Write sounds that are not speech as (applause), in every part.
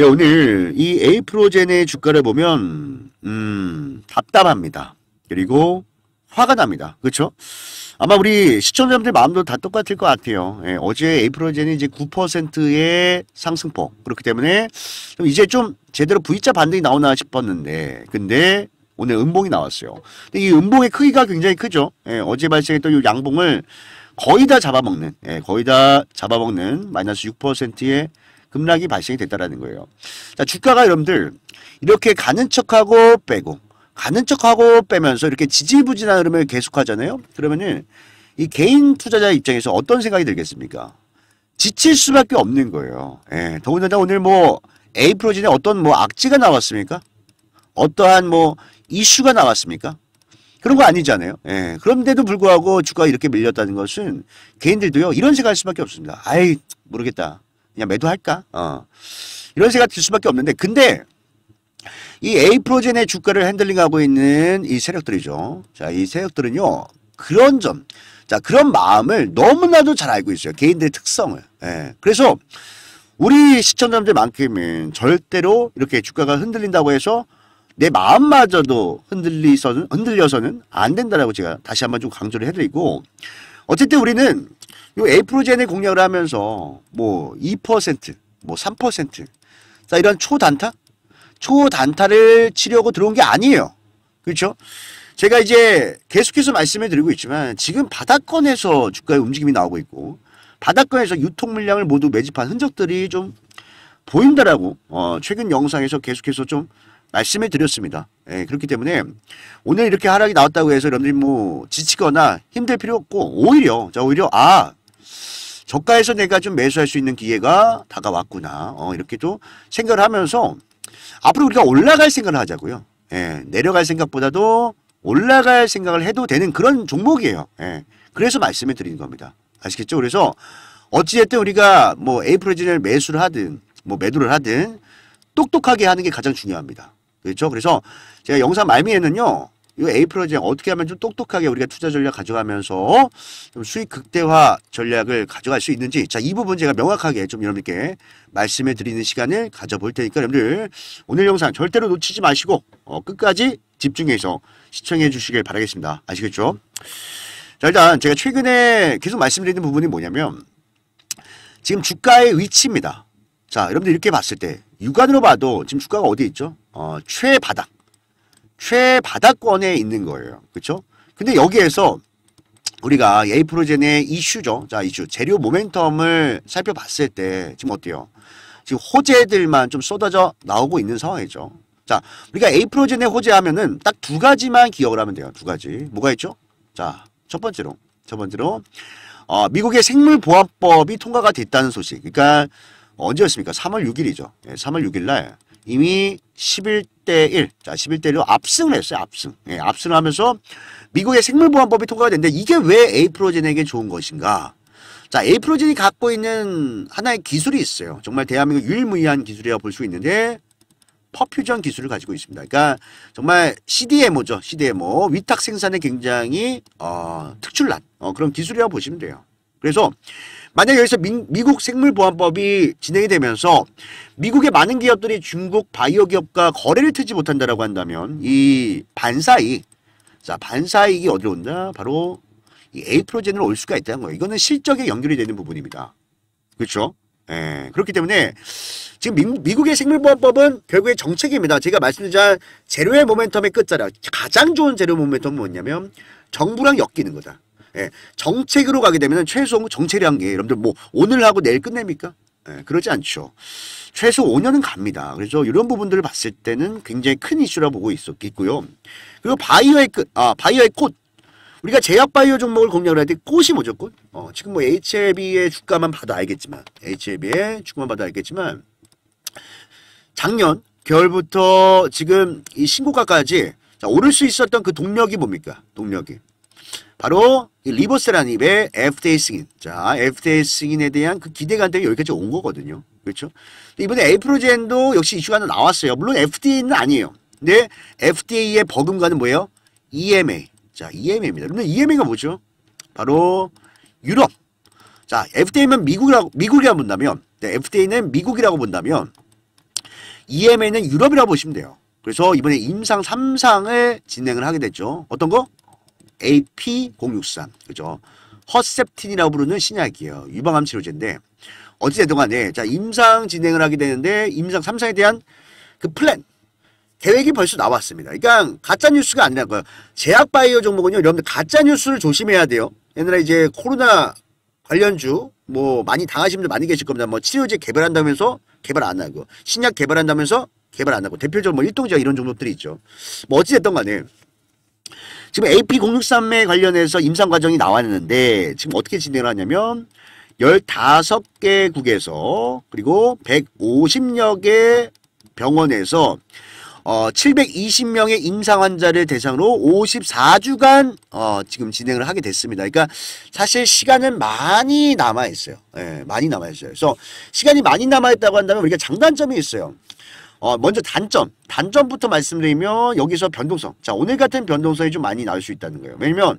네, 오늘 이 에이프로젠의 주가를 보면 음, 답답합니다. 그리고 화가 납니다. 그렇죠? 아마 우리 시청자분들 마음도 다 똑같을 것 같아요. 예, 어제 에이프로젠이 이제 9%의 상승폭. 그렇기 때문에 좀 이제 좀 제대로 V자 반등이 나오나 싶었는데 근데 오늘 음봉이 나왔어요. 근데 이 음봉의 크기가 굉장히 크죠. 예, 어제 발생했던 이 양봉을 거의 다 잡아먹는, 예, 거의 다 잡아먹는 마이너스 6%의 급락이 발생이 됐다라는 거예요. 자, 주가가 여러분들 이렇게 가는 척하고 빼고 가는 척하고 빼면서 이렇게 지지부진한 흐름을 계속하잖아요. 그러면은 이 개인 투자자 입장에서 어떤 생각이 들겠습니까? 지칠 수밖에 없는 거예요. 예, 더군다나 오늘 뭐 A 프로진에 어떤 뭐 악재가 나왔습니까? 어떠한 뭐 이슈가 나왔습니까? 그런 거 아니잖아요. 예. 그런데도 불구하고 주가가 이렇게 밀렸다는 것은 개인들도요, 이런 생각할 수밖에 없습니다. 아이, 모르겠다. 그냥 매도할까? 어. 이런 생각 들 수밖에 없는데 근데 이에프로젠의 주가를 핸들링하고 있는 이 세력들이죠. 자, 이 세력들은요. 그런 점, 자 그런 마음을 너무나도 잘 알고 있어요. 개인들의 특성을. 예. 그래서 우리 시청자들만큼은 절대로 이렇게 주가가 흔들린다고 해서 내 마음마저도 흔들리서는 흔들려서는 안 된다라고 제가 다시 한번 좀 강조를 해드리고 어쨌든 우리는 요 에이프로젠의 공략을 하면서 뭐 2%, 뭐 3%, 자 이런 초단타, 초단타를 치려고 들어온 게 아니에요. 그렇죠? 제가 이제 계속해서 말씀을 드리고 있지만 지금 바닥권에서 주가의 움직임이 나오고 있고 바닥권에서 유통 물량을 모두 매집한 흔적들이 좀 보인다라고 어, 최근 영상에서 계속해서 좀 말씀을 드렸습니다. 예, 그렇기 때문에 오늘 이렇게 하락이 나왔다고 해서 여러분들이 뭐 지치거나 힘들 필요 없고 오히려 자 오히려 아 저가에서 내가 좀 매수할 수 있는 기회가 다가왔구나. 어, 이렇게 도 생각을 하면서 앞으로 우리가 올라갈 생각을 하자고요. 예, 내려갈 생각보다도 올라갈 생각을 해도 되는 그런 종목이에요. 예, 그래서 말씀을 드리는 겁니다. 아시겠죠? 그래서 어찌됐든 우리가 뭐 에이프레진을 매수를 하든 뭐 매도를 하든 똑똑하게 하는 게 가장 중요합니다. 그렇죠? 그래서 제가 영상 말미에는요. 이거 에이프로 전략 어떻게 하면 좀 똑똑하게 우리가 투자 전략 가져가면서 좀 수익 극대화 전략을 가져갈 수 있는지 자 이 부분 제가 명확하게 좀 여러분께 말씀해 드리는 시간을 가져볼 테니까 여러분들 오늘 영상 절대로 놓치지 마시고 어, 끝까지 집중해서 시청해 주시길 바라겠습니다. 아시겠죠? 자 일단 제가 최근에 계속 말씀드리는 부분이 뭐냐면 지금 주가의 위치입니다. 자 여러분들 이렇게 봤을 때 육안으로 봐도 지금 주가가 어디 있죠? 어, 최바닥 최바닥권에 있는 거예요. 그렇죠? 근데 여기에서 우리가 에이프로젠의 이슈죠. 자, 이슈 재료 모멘텀을 살펴봤을 때 지금 어때요? 지금 호재들만 좀 쏟아져 나오고 있는 상황이죠. 자, 우리가 에이프로젠의 호재 하면은 딱 두 가지만 기억을 하면 돼요. 두 가지. 뭐가 있죠? 자, 첫 번째로. 첫 번째로 어, 미국의 생물보안법이 통과가 됐다는 소식. 그러니까 언제였습니까? 3월 6일이죠. 예, 3월 6일 날 이미 11대 1, 자 11대 1로 압승을 했어요. 압승. 예, 압승을 하면서 미국의 생물보안법이 통과가 됐는데 이게 왜 에이프로젠에게 좋은 것인가? 자, 에이프로젠이 갖고 있는 하나의 기술이 있어요. 정말 대한민국 유일무이한 기술이라고 볼 수 있는데 퍼퓨전 기술을 가지고 있습니다. 그러니까 정말 CDMO죠. CDMO. 위탁 생산에 굉장히 어, 특출난 어, 그런 기술이라고 보시면 돼요. 그래서 만약 여기서 미, 미국 생물보안법이 진행이 되면서 미국의 많은 기업들이 중국 바이오 기업과 거래를 트지 못한다라고 한다면 이 반사이익 자 반사이익이 어디로 온다? 바로 이 에이프로젠으로 올 수가 있다는 거예요. 이거는 실적에 연결이 되는 부분입니다. 그렇죠? 예, 그렇기 때문에 지금 미, 국의 생물보안법은 결국에 정책입니다. 제가 말씀드린 재료의 모멘텀의 끝자락 가장 좋은 재료 모멘텀은 뭐냐면 정부랑 엮이는 거다. 예, 정책으로 가게 되면 최소 뭐 정책이란 게 여러분들 뭐 오늘 하고 내일 끝냅니까? 예, 그러지 않죠. 최소 5년은 갑니다. 그래서 이런 부분들을 봤을 때는 굉장히 큰 이슈라 보고 있었겠고요. 그리고 바이오의 끝, 아, 바이오의 꽃. 우리가 제약 바이오 종목을 공략을 할 때 꽃이 뭐죠, 꽃? 어, 지금 뭐 HLB의 주가만 봐도 알겠지만, HLB의 주가만 봐도 알겠지만, 작년 겨울부터 지금 이 신고가까지 자, 오를 수 있었던 그 동력이 뭡니까? 동력이. 바로 리버스라는 입의 FDA 승인. 자, FDA 승인에 대한 그 기대감 때문 여기까지 온 거거든요. 그렇죠? 이번에 에이프로젠도 역시 이슈가 하나 나왔어요. 물론 FDA는 아니에요. 근데 FDA의 버금가는 뭐예요? EMA. 자, EMA입니다. 근데 EMA가 뭐죠? 바로 유럽. 자, f d a 는 미국이라고 미국이라고 본다면 네, FDA는 미국이라고 본다면 EMA는 유럽이라고 보시면 돼요. 그래서 이번에 임상 3상을 진행을 하게 됐죠. 어떤 거? AP063 그죠? 허셉틴이라고 부르는 신약이에요. 유방암 치료제인데 어찌됐든 간에 자 임상 진행을 하게 되는데 임상 3상에 대한 그 플랜 계획이 벌써 나왔습니다. 그러니까 가짜 뉴스가 아니라 거예요. 제약 바이오 종목은요. 여러분들 가짜 뉴스를 조심해야 돼요. 옛날에 이제 코로나 관련주 뭐 많이 당하신 분들 많이 계실 겁니다. 뭐 치료제 개발한다면서 개발 안 하고 신약 개발한다면서 개발 안 하고 대표적으로 뭐 일동제약 이런 종목들이 있죠. 뭐 어찌됐든 간에 지금 AP063매 관련해서 임상 과정이 나왔는데 지금 어떻게 진행을 하냐면 15개국에서 그리고 150여 개 병원에서 어, 720명의 임상 환자를 대상으로 54주간 어, 지금 진행을 하게 됐습니다. 그러니까 사실 시간은 많이 남아 있어요. 예, 많이 남아 있어요. 그래서 시간이 많이 남아 있다고 한다면 우리가 장단점이 있어요. 어, 먼저 단점, 단점부터 말씀드리면 여기서 변동성. 자, 오늘 같은 변동성이 좀 많이 나올 수 있다는 거예요. 왜냐면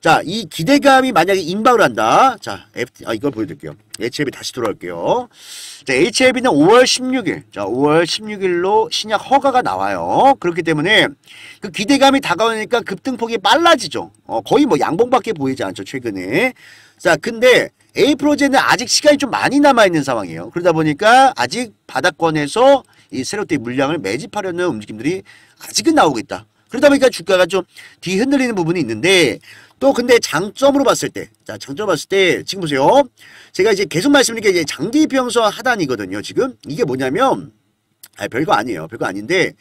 자, 이 기대감이 만약에 인박을 한다. 자, f 아, 이걸 보여드릴게요. h f b 다시 돌아올게요. 자, h f b 는 5월 16일. 자, 5월 16일로 신약 허가가 나와요. 그렇기 때문에 그 기대감이 다가오니까 급등폭이 빨라지죠. 어, 거의 뭐 양봉밖에 보이지 않죠, 최근에. 자, 근데 A 프로젝트는 아직 시간이 좀 많이 남아있는 상황이에요. 그러다 보니까 아직 바닥권에서 이 세력들의 물량을 매집하려는 움직임들이 아직은 나오고 있다. 그러다 보니까 주가가 좀 뒤흔들리는 부분이 있는데 또 근데 장점으로 봤을 때, 자 장점 봤을 때 지금 보세요. 제가 이제 계속 말씀드린 게 이제 장기 평소 하단이거든요. 지금 이게 뭐냐면 아 별거 아니에요. 별거 아닌데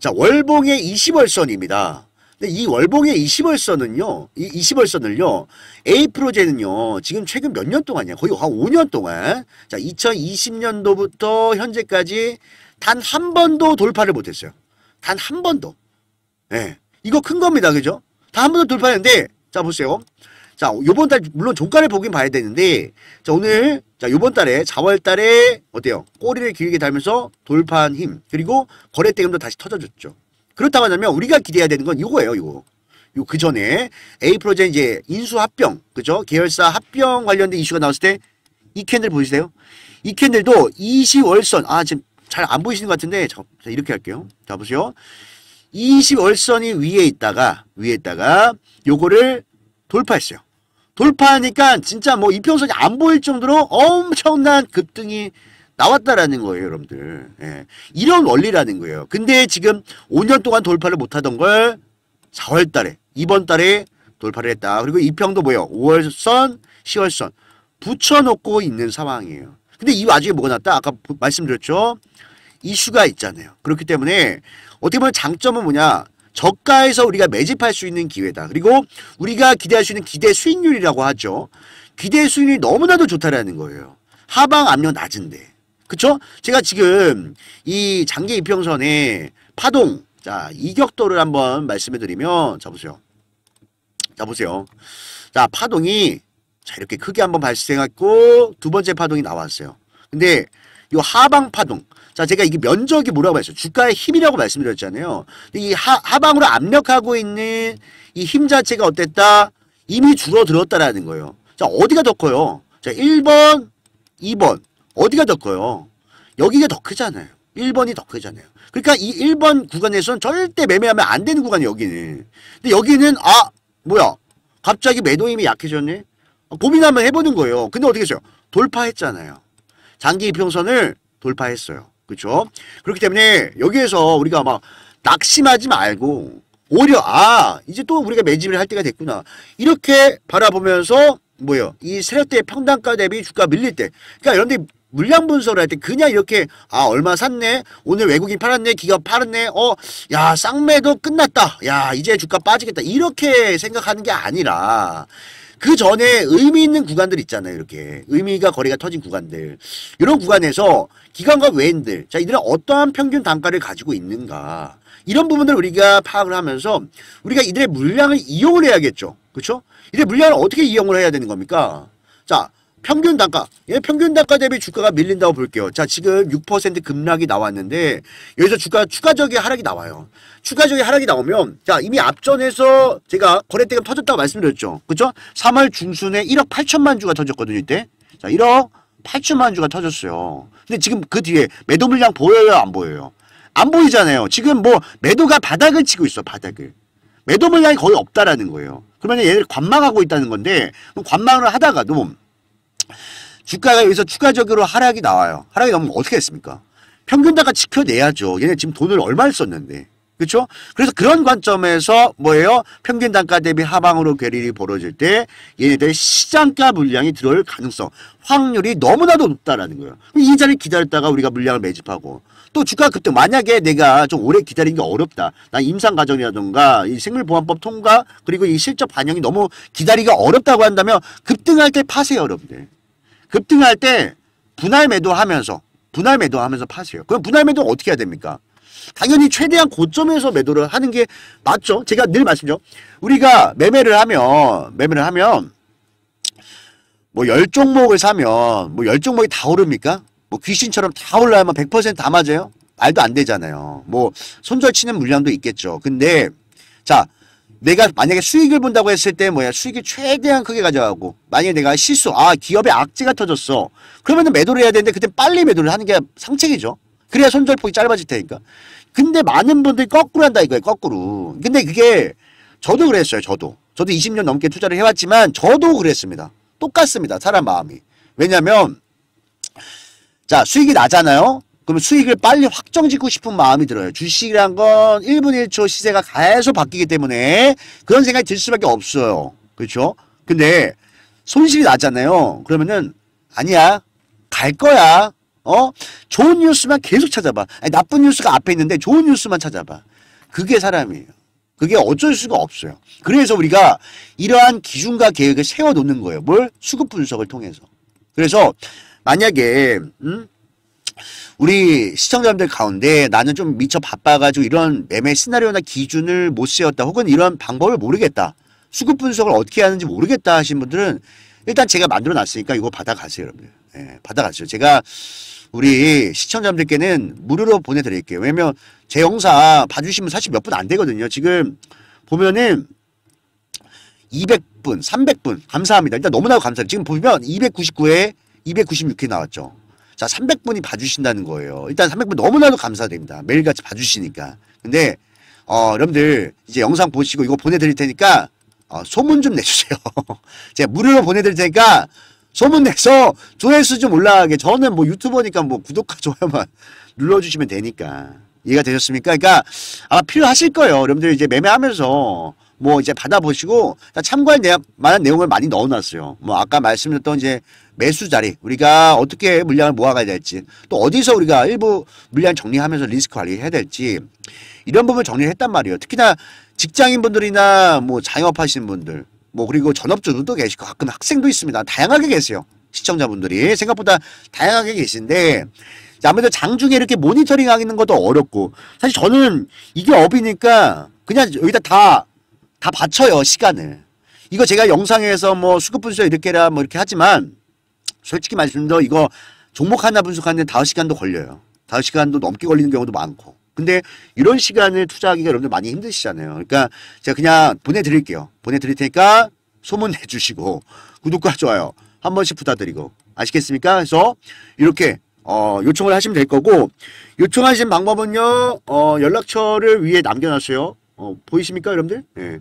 자 월봉의 20월선입니다. 근데 이 월봉의 20월선은요, 이 20월선을요, A 프로젝트는요 지금 최근 몇 년 동안이야? 거의 한 5년 동안. 자, 2020년도부터 현재까지 단한 번도 돌파를 못했어요. 단 한 번도. 예. 이거 큰 겁니다. 그죠? 단 한 번도 돌파했는데, 자, 보세요. 자, 요번 달, 물론 종가를 보긴 봐야 되는데, 자, 오늘, 자, 요번 달에, 4월 달에, 어때요? 꼬리를 길게 달면서 돌파한 힘, 그리고 거래 대금도 다시 터져줬죠. 그렇다고 하면 우리가 기대해야 되는 건 이거예요, 이거. 요, 그 전에, 에이프로젠 이제 인수 합병, 그죠? 계열사 합병 관련된 이슈가 나왔을 때, 이 캔들 보이세요? 이 캔들도 20월선, 아, 지금 잘안 보이시는 것 같은데 자, 이렇게 할게요. 자 보세요. 20월선이 위에 있다가 위에 있다가 요거를 돌파했어요. 돌파하니까 진짜 뭐 이평선이 안 보일 정도로 엄청난 급등이 나왔다라는 거예요, 여러분들. 예. 이런 원리라는 거예요. 근데 지금 5년 동안 돌파를 못하던 걸 4월 달에, 이번 달에 돌파를 했다. 그리고 이평도 뭐예요? 5월선, 10월선 붙여놓고 있는 상황이에요. 근데 이 와중에 뭐가 났다? 아까 말씀드렸죠? 이슈가 있잖아요. 그렇기 때문에 어떻게 보면 장점은 뭐냐? 저가에서 우리가 매집할 수 있는 기회다. 그리고 우리가 기대할 수 있는 기대 수익률이라고 하죠. 기대 수익률이 너무나도 좋다라는 거예요. 하방 압력 낮은데. 그쵸? 제가 지금 이 장기 이평선의 파동, 자, 이격도를 한번 말씀해 드리면, 자, 보세요. 자, 보세요. 자, 파동이 자 이렇게 크게 한번 발생했고 두 번째 파동이 나왔어요. 근데 이 하방 파동 자 제가 이게 면적이 뭐라고 했어요? 주가의 힘이라고 말씀드렸잖아요. 이 하, 하방으로 압력하고 있는 이 힘 자체가 어땠다? 이미 줄어들었다라는 거예요. 자 어디가 더 커요? 자 1번, 2번 어디가 더 커요? 여기가 더 크잖아요. 1번이 더 크잖아요. 그러니까 이 1번 구간에서는 절대 매매하면 안 되는 구간이 여기는. 근데 여기는 아 뭐야 갑자기 매도임이 약해졌네? 고민 한번 해보는 거예요. 근데 어떻게 했어요? 돌파했잖아요. 장기 이평선을 돌파했어요. 그렇죠? 그렇기 때문에 여기에서 우리가 막 낙심하지 말고 오히려 아 이제 또 우리가 매집을 할 때가 됐구나 이렇게 바라보면서 뭐요 예이 세력대 평단가 대비 주가 밀릴 때 그러니까 여러분들 물량 분석을 할 때 그냥 이렇게 아 얼마 샀네 오늘 외국인 팔았네 기업 팔았네 어 야 쌍매도 끝났다 야 이제 주가 빠지겠다 이렇게 생각하는 게 아니라 그 전에 의미 있는 구간들 있잖아요. 이렇게 의미가 거리가 터진 구간들 이런 구간에서 기관과 외인들 자 이들은 어떠한 평균 단가를 가지고 있는가 이런 부분들을 우리가 파악을 하면서 우리가 이들의 물량을 이용을 해야겠죠. 그렇죠? 이들의 물량을 어떻게 이용을 해야 되는 겁니까? 자 평균 단가 예, 평균 단가 대비 주가가 밀린다고 볼게요 자 지금 6% 급락이 나왔는데 여기서 주가 추가적인 하락이 나와요 추가적인 하락이 나오면 자 이미 앞전에서 제가 거래대금 터졌다고 말씀드렸죠 그죠 3월 중순에 1억 8천만 주가 터졌거든요 이때 자 1억 8천만 주가 터졌어요 근데 지금 그 뒤에 매도 물량 보여요 안 보여요 안 보이잖아요 지금 뭐 매도가 바닥을 치고 있어 바닥을 매도 물량이 거의 없다라는 거예요 그러면 얘를 관망하고 있다는 건데 관망을 하다가도 주가가 여기서 추가적으로 하락이 나와요. 하락이 나오면 어떻게 했습니까? 평균가가 지켜내야죠. 얘네 지금 돈을 얼마를 썼는데. 그렇죠? 그래서 그런 관점에서 뭐예요? 평균 단가 대비 하방으로 괴리이 벌어질 때 얘네들 시장가 물량이 들어올 가능성, 확률이 너무나도 높다라는 거예요. 이 자리 기다렸다가 우리가 물량을 매집하고 또 주가 그때 만약에 내가 좀 오래 기다린 게 어렵다. 난 임상 과정이라든가이 생물보안법 통과 그리고 이 실적 반영이 너무 기다리기가 어렵다고 한다면 급등할 때 파세요, 여러분들. 급등할 때 분할 매도하면서 분할 매도하면서 파세요. 그럼 분할 매도 어떻게 해야 됩니까? 당연히 최대한 고점에서 매도를 하는 게 맞죠. 제가 늘 말씀드려. 우리가 매매를 하면 매매를 하면 뭐 열종목을 사면 뭐 열종목이 다 오릅니까? 뭐 귀신처럼 다 올라가면 100%다 맞아요? 말도 안 되잖아요. 뭐 손절치는 물량도 있겠죠. 근데 자 내가 만약에 수익을 본다고 했을 때 뭐야 수익이 최대한 크게 가져가고 만약에 내가 실수 아 기업에 악재가 터졌어 그러면 매도를 해야 되는데 그때 빨리 매도를 하는 게 상책이죠 그래야 손절폭이 짧아질 테니까 근데 많은 분들이 거꾸로 한다 이거예요 거꾸로 근데 그게 저도 그랬어요 저도 저도 20년 넘게 투자를 해왔지만 저도 그랬습니다 똑같습니다 사람 마음이 왜냐면 자 수익이 나잖아요 그러면 수익을 빨리 확정 짓고 싶은 마음이 들어요. 주식이란 건 1분 1초 시세가 계속 바뀌기 때문에 그런 생각이 들 수밖에 없어요. 그렇죠? 근데 손실이 나잖아요. 그러면은 아니야. 갈 거야. 어? 좋은 뉴스만 계속 찾아봐. 아니, 나쁜 뉴스가 앞에 있는데 좋은 뉴스만 찾아봐. 그게 사람이에요. 그게 어쩔 수가 없어요. 그래서 우리가 이러한 기준과 계획을 세워놓는 거예요. 뭘? 수급 분석을 통해서. 그래서 만약에 음? 우리 시청자분들 가운데 나는 좀 미처 바빠가지고 이런 매매 시나리오나 기준을 못 세웠다 혹은 이런 방법을 모르겠다. 수급 분석을 어떻게 하는지 모르겠다 하신 분들은 일단 제가 만들어 놨으니까 이거 받아가세요 여러분들. 예, 받아가세요. 제가 우리 시청자분들께는 무료로 보내드릴게요. 왜냐면 제 영상 봐주시면 사실 몇 분 안 되거든요. 지금 보면은 200분, 300분 감사합니다. 일단 너무나 감사합니다. 지금 보면 299에 296회 나왔죠. 자 300분이 봐주신다는 거예요. 일단 300분 너무나도 감사드립니다. 매일같이 봐주시니까. 근데 어, 여러분들 이제 영상 보시고 이거 보내드릴 테니까 어, 소문 좀 내주세요. (laughs) 제가 무료로 보내드릴 테니까 소문 내서 조회수 좀 올라가게 저는 뭐 유튜버니까 뭐 구독과 좋아요만 (laughs) 눌러주시면 되니까 이해가 되셨습니까? 그러니까 아마 필요하실 거예요. 여러분들 이제 매매하면서 뭐 이제 받아보시고 참고할 만한 내용을 많이 넣어놨어요. 뭐 아까 말씀드렸던 이제 매수 자리 우리가 어떻게 물량을 모아가야 될지 또 어디서 우리가 일부 물량 정리하면서 리스크 관리해야 될지 이런 부분 을 정리를 했단 말이에요. 특히나 직장인분들이나 뭐 자영업하시는 분들 뭐 그리고 전업주부도 계시고 가끔 학생도 있습니다. 다양하게 계세요. 시청자분들이 생각보다 다양하게 계신데 아무래도 장중에 이렇게 모니터링 하는 것도 어렵고 사실 저는 이게 업이니까 그냥 여기다 다 다받쳐요 시간을 이거 제가 영상에서 뭐 수급 분석 이렇게 라뭐 이렇게 하지만 솔직히 말씀드려 이거 종목 하나 분석하는데 다섯 시간도 걸려요 다섯 시간도 넘게 걸리는 경우도 많고 근데 이런 시간을 투자하기가 여러분들 많이 힘드시잖아요 그러니까 제가 그냥 보내드릴게요 보내드릴 테니까 소문 내주시고 (laughs) 구독과 좋아요 한 번씩 부탁드리고 아시겠습니까? 그래서 이렇게 어, 요청을 하시면 될 거고 요청하신 방법은요 어, 연락처를 위에 남겨놨어요 어, 보이십니까, 여러분들? 예.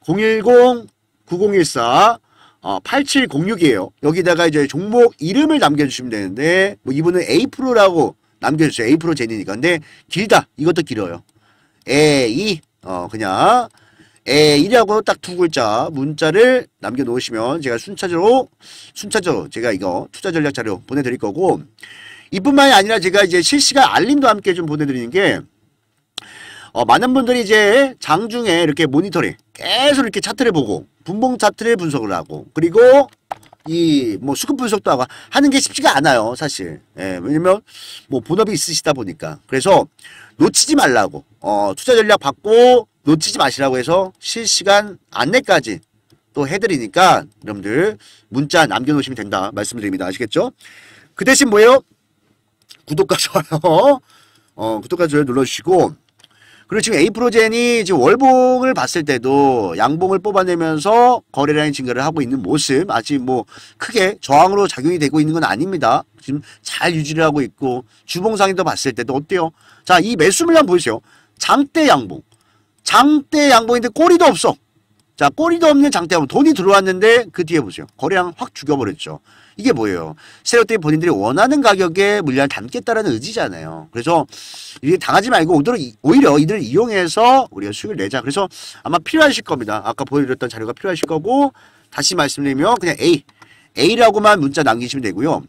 010-9014 어, 8706이에요. 여기다가 이제 종목 이름을 남겨주시면 되는데 뭐 이분은 A프로라고 남겨주세요. A프로 제니니까. 근데 길다. 이것도 길어요. A2 어, 그냥 a 이라고딱 두 글자 문자를 남겨놓으시면 제가 순차적으로 순차적으로 제가 이거 투자 전략 자료 보내드릴 거고 이뿐만이 아니라 제가 이제 실시간 알림도 함께 좀 보내드리는 게 어, 많은 분들이 이제 장중에 이렇게 모니터링 계속 이렇게 차트를 보고 분봉 차트를 분석을 하고 그리고 이 뭐 수급 분석도 하고 하는 게 쉽지가 않아요 사실 예, 왜냐면 뭐 본업이 있으시다 보니까 그래서 놓치지 말라고 어, 투자 전략 받고 놓치지 마시라고 해서 실시간 안내까지 또 해드리니까 여러분들 문자 남겨놓으시면 된다 말씀드립니다 아시겠죠? 그 대신 뭐예요? 구독과 좋아요 어, 구독과 좋아요 눌러주시고 그리고 지금 에이프로젠이 지금 월봉을 봤을 때도 양봉을 뽑아내면서 거래량이 증가를 하고 있는 모습 아직 뭐 크게 저항으로 작용이 되고 있는 건 아닙니다. 지금 잘 유지를 하고 있고 주봉상에도 봤을 때도 어때요? 자 이 매수 물량 보이세요? 장대 양봉 장대 양봉인데 꼬리도 없어. 자 꼬리도 없는 장대 양봉 돈이 들어왔는데 그 뒤에 보세요. 거래량 확 죽여버렸죠. 이게 뭐예요? 세력들이 본인들이 원하는 가격에 물량을 담겠다라는 의지잖아요. 그래서 이게 당하지 말고 오히려, 이들을 이용해서 우리가 수익을 내자. 그래서 아마 필요하실 겁니다. 아까 보여드렸던 자료가 필요하실 거고 다시 말씀드리면 그냥 A, A라고만 문자 남기시면 되고요.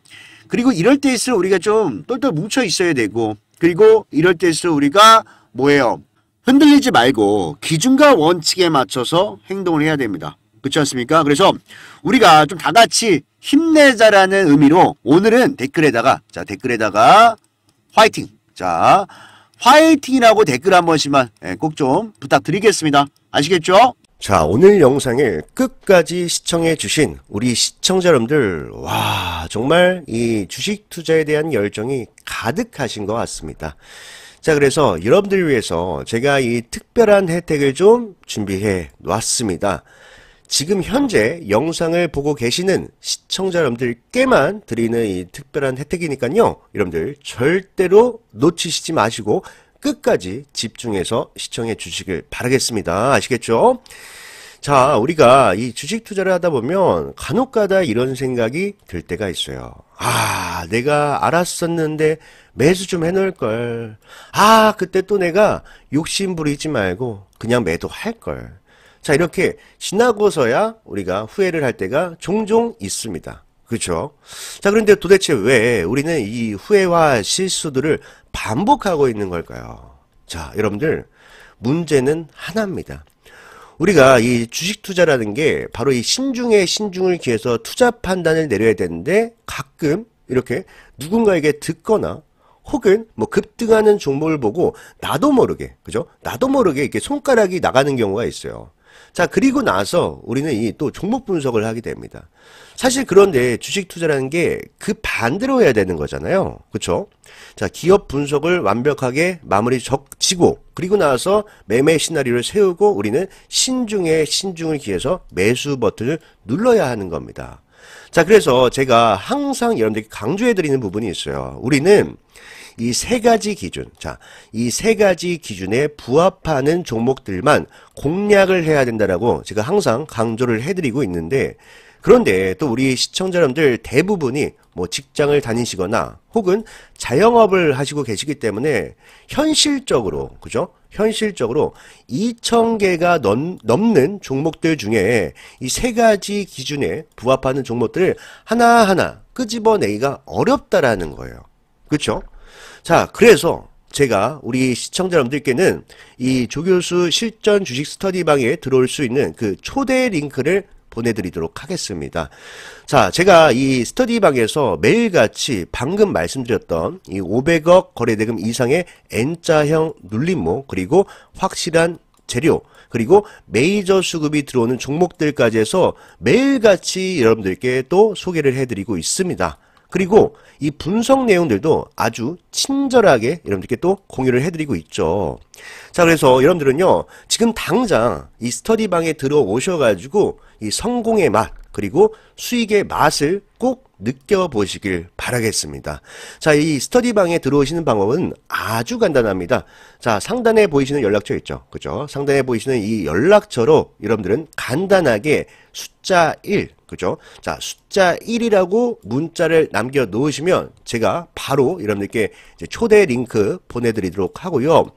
그리고 이럴 때일수록 우리가 좀 똘똘 뭉쳐 있어야 되고 그리고 이럴 때일수록 우리가 뭐예요? 흔들리지 말고 기준과 원칙에 맞춰서 행동을 해야 됩니다. 그렇지 않습니까? 그래서 우리가 좀 다 같이 힘내자라는 의미로 오늘은 댓글에다가 자 댓글에다가 화이팅 자 화이팅이라고 댓글 한 번씩만 예, 꼭좀 부탁드리겠습니다. 아시겠죠? 자 오늘 영상을 끝까지 시청해 주신 우리 시청자 여러분들 와 정말 이 주식 투자에 대한 열정이 가득하신 것 같습니다. 자 그래서 여러분들을 위해서 제가 이 특별한 혜택을 좀 준비해 놨습니다. 지금 현재 영상을 보고 계시는 시청자 여러분들께만 드리는 이 특별한 혜택이니까요. 여러분들 절대로 놓치시지 마시고 끝까지 집중해서 시청해 주시길 바라겠습니다. 아시겠죠? 자, 우리가 이 주식 투자를 하다 보면 간혹 가다 이런 생각이 들 때가 있어요. 아, 내가 알았었는데 매수 좀 해놓을 걸. 아, 그때 또 내가 욕심 부리지 말고 그냥 매도할 걸. 자, 이렇게 지나고서야 우리가 후회를 할 때가 종종 있습니다. 그렇죠? 자, 그런데 도대체 왜 우리는 이 후회와 실수들을 반복하고 있는 걸까요? 자, 여러분들 문제는 하나입니다. 우리가 이 주식 투자라는 게 바로 이 신중에 신중을 기해서 투자 판단을 내려야 되는데 가끔 이렇게 누군가에게 듣거나 혹은 뭐 급등하는 종목을 보고 나도 모르게 그죠? 나도 모르게 이렇게 손가락이 나가는 경우가 있어요. 자, 그리고 나서 우리는 이 또 종목 분석을 하게 됩니다. 사실 그런데 주식 투자라는 게 그 반대로 해야 되는 거잖아요. 그렇죠? 자, 기업 분석을 완벽하게 마무리 적치고 그리고 나서 매매 시나리오를 세우고 우리는 신중에 신중을 기해서 매수 버튼을 눌러야 하는 겁니다. 자, 그래서 제가 항상 여러분들께 강조해 드리는 부분이 있어요. 우리는 이세 가지 기준, 자, 이 세 가지 기준에 부합하는 종목들만 공략을 해야 된다라고 제가 항상 강조를 해드리고 있는데, 그런데 또 우리 시청자 여러분들 대부분이 뭐 직장을 다니시거나 혹은 자영업을 하시고 계시기 때문에 현실적으로, 그죠? 현실적으로 2,000개가 넘, 넘는 종목들 중에 이 세 가지 기준에 부합하는 종목들을 하나하나 끄집어내기가 어렵다라는 거예요. 그렇죠? 자, 그래서 제가 우리 시청자 여러분들께는 이 조교수 실전 주식 스터디방에 들어올 수 있는 그 초대 링크를 보내드리도록 하겠습니다. 자, 제가 이 스터디방에서 매일같이 방금 말씀드렸던 이 500억 거래대금 이상의 N자형 눌림목 그리고 확실한 재료 그리고 메이저 수급이 들어오는 종목들까지 해서 매일같이 여러분들께 또 소개를 해드리고 있습니다. 그리고 이 분석 내용들도 아주 친절하게 여러분들께 또 공유를 해드리고 있죠. 자, 그래서 여러분들은요, 지금 당장 이 스터디방에 들어오셔가지고 이 성공의 맛, 그리고 수익의 맛을 꼭 느껴보시길 바라겠습니다. 자, 이 스터디방에 들어오시는 방법은 아주 간단합니다. 자, 상단에 보이시는 연락처 있죠? 그죠? 상단에 보이시는 이 연락처로 여러분들은 간단하게 숫자 1 그죠? 자 숫자 1이라고 문자를 남겨 놓으시면 제가 바로 여러분들께 초대 링크 보내드리도록 하고요.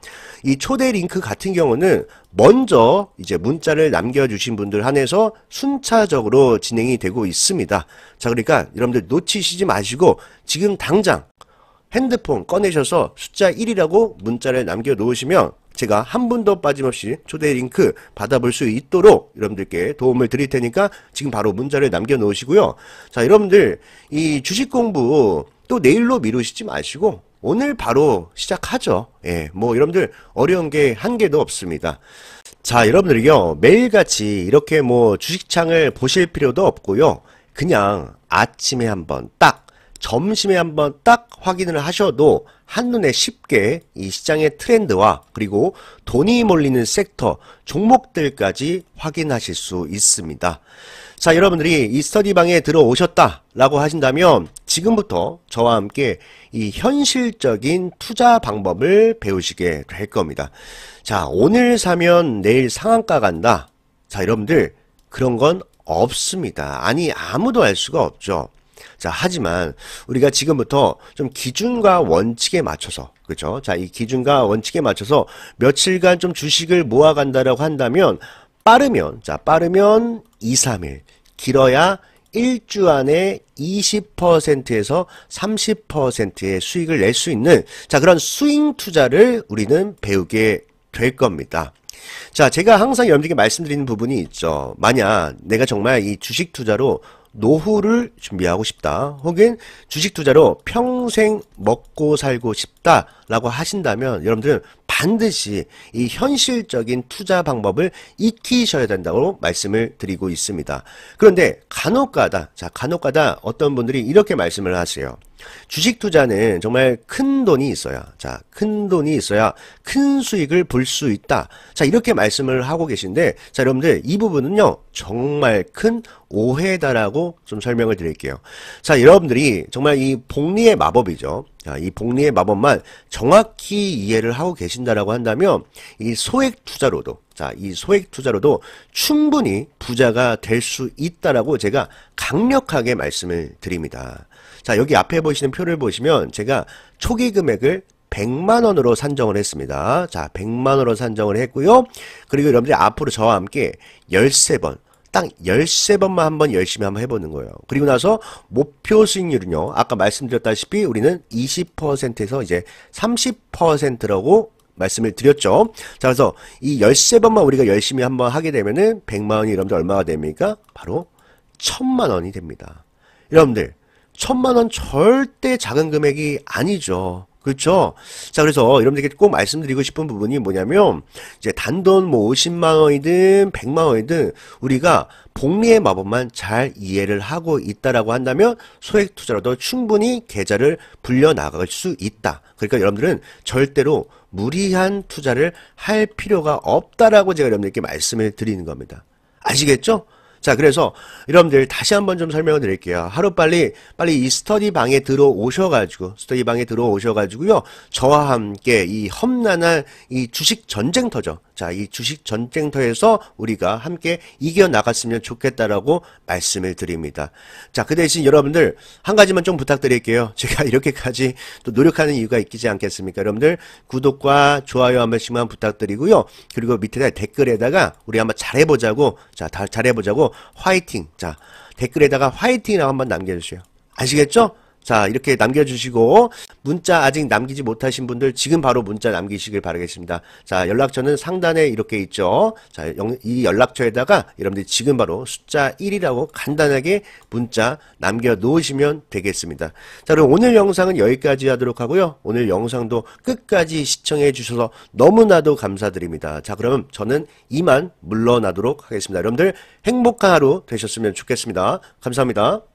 이 초대 링크 같은 경우는 먼저 이제 문자를 남겨주신 분들 한해서 순차적으로 진행이 되고 있습니다. 자 그러니까 여러분들 놓치시지 마시고 지금 당장 핸드폰 꺼내셔서 숫자 1이라고 문자를 남겨 놓으시면 제가 한 분도 빠짐없이 초대 링크 받아볼 수 있도록 여러분들께 도움을 드릴 테니까 지금 바로 문자를 남겨놓으시고요. 자, 여러분들 이 주식 공부 또 내일로 미루시지 마시고 오늘 바로 시작하죠. 예, 뭐 여러분들 어려운 게 한 개도 없습니다. 자, 여러분들이요. 매일같이 이렇게 뭐 주식창을 보실 필요도 없고요. 그냥 아침에 한번 딱 점심에 한번 딱 확인을 하셔도 한눈에 쉽게 이 시장의 트렌드와 그리고 돈이 몰리는 섹터, 종목들까지 확인하실 수 있습니다. 자, 여러분들이 이 스터디방에 들어오셨다라고 하신다면 지금부터 저와 함께 이 현실적인 투자 방법을 배우시게 될 겁니다. 자, 오늘 사면 내일 상한가 간다. 자, 여러분들 그런 건 없습니다. 아니, 아무도 알 수가 없죠. 자, 하지만 우리가 지금부터 좀 기준과 원칙에 맞춰서 그죠 자, 이 기준과 원칙에 맞춰서 며칠간 좀 주식을 모아 간다라고 한다면 빠르면 자, 빠르면 2, 3일, 길어야 1주 안에 20%에서 30%의 수익을 낼 수 있는 자, 그런 스윙 투자를 우리는 배우게 될 겁니다. 자, 제가 항상 여러분들에게 말씀드리는 부분이 있죠. 만약 내가 정말 이 주식 투자로 노후를 준비하고 싶다 혹은 주식 투자로 평생 먹고 살고 싶다 라고 하신다면 여러분들은 반드시 이 현실적인 투자 방법을 익히셔야 된다고 말씀을 드리고 있습니다. 그런데 간혹가다 자 간혹가다 어떤 분들이 이렇게 말씀을 하세요. 주식 투자는 정말 큰 돈이 있어야, 자, 큰 돈이 있어야 큰 수익을 볼 수 있다. 자, 이렇게 말씀을 하고 계신데, 자, 여러분들 이 부분은요, 정말 큰 오해다라고 좀 설명을 드릴게요. 자, 여러분들이 정말 이 복리의 마법이죠. 자, 이 복리의 마법만 정확히 이해를 하고 계신다라고 한다면, 이 소액 투자로도, 자, 이 소액 투자로도 충분히 부자가 될 수 있다라고 제가 강력하게 말씀을 드립니다. 자 여기 앞에 보시는 표를 보시면 제가 초기 금액을 100만원으로 산정을 했습니다. 자 100만원으로 산정을 했고요. 그리고 여러분들이 앞으로 저와 함께 13번 딱 13번만 한번 열심히 한번 해보는 거예요. 그리고 나서 목표 수익률은요. 아까 말씀드렸다시피 우리는 20%에서 이제 30%라고 말씀을 드렸죠. 자, 그래서 이 13번만 우리가 열심히 한번 하게 되면은 100만 원이 여러분들 얼마가 됩니까? 바로 1000만 원이 됩니다. 여러분들 천만 원 절대 작은 금액이 아니죠. 그렇죠? 자, 그래서 여러분들께꼭 말씀드리고 싶은 부분이 뭐냐면 이제 단돈 뭐 50만 원이든 100만 원이든 우리가 복리의 마법만 잘 이해를 하고 있다라고 한다면 소액 투자로도 충분히 계좌를 불려 나갈 수 있다. 그러니까 여러분들은 절대로 무리한 투자를 할 필요가 없다라고 제가 여러분들께 말씀을 드리는 겁니다. 아시겠죠? 자, 그래서 여러분들 다시 한번 좀 설명을 드릴게요. 하루빨리 빨리 이 스터디 방에 들어오셔 가지고 스터디 방에 들어오셔 가지고요. 저와 함께 이 험난한 이 주식 전쟁터죠. 자, 이 주식 전쟁터에서 우리가 함께 이겨나갔으면 좋겠다라고 말씀을 드립니다. 자, 그 대신 여러분들 한 가지만 좀 부탁드릴게요. (laughs) 제가 이렇게까지 또 노력하는 이유가 있지 않겠습니까? 여러분들 구독과 좋아요 한 번씩만 부탁드리고요. 그리고 밑에다 댓글에다가 우리 한번 잘해보자고, 자, 다 잘해보자고 화이팅. 자, 댓글에다가 화이팅이라고 한번 남겨주세요. 아시겠죠? 자 이렇게 남겨주시고 문자 아직 남기지 못하신 분들 지금 바로 문자 남기시길 바라겠습니다. 자 연락처는 상단에 이렇게 있죠. 자 이 연락처에다가 여러분들 이 지금 바로 숫자 1이라고 간단하게 문자 남겨놓으시면 되겠습니다. 자 그럼 오늘 영상은 여기까지 하도록 하고요. 오늘 영상도 끝까지 시청해 주셔서 너무나도 감사드립니다. 자 그럼 저는 이만 물러나도록 하겠습니다. 여러분들 행복한 하루 되셨으면 좋겠습니다. 감사합니다.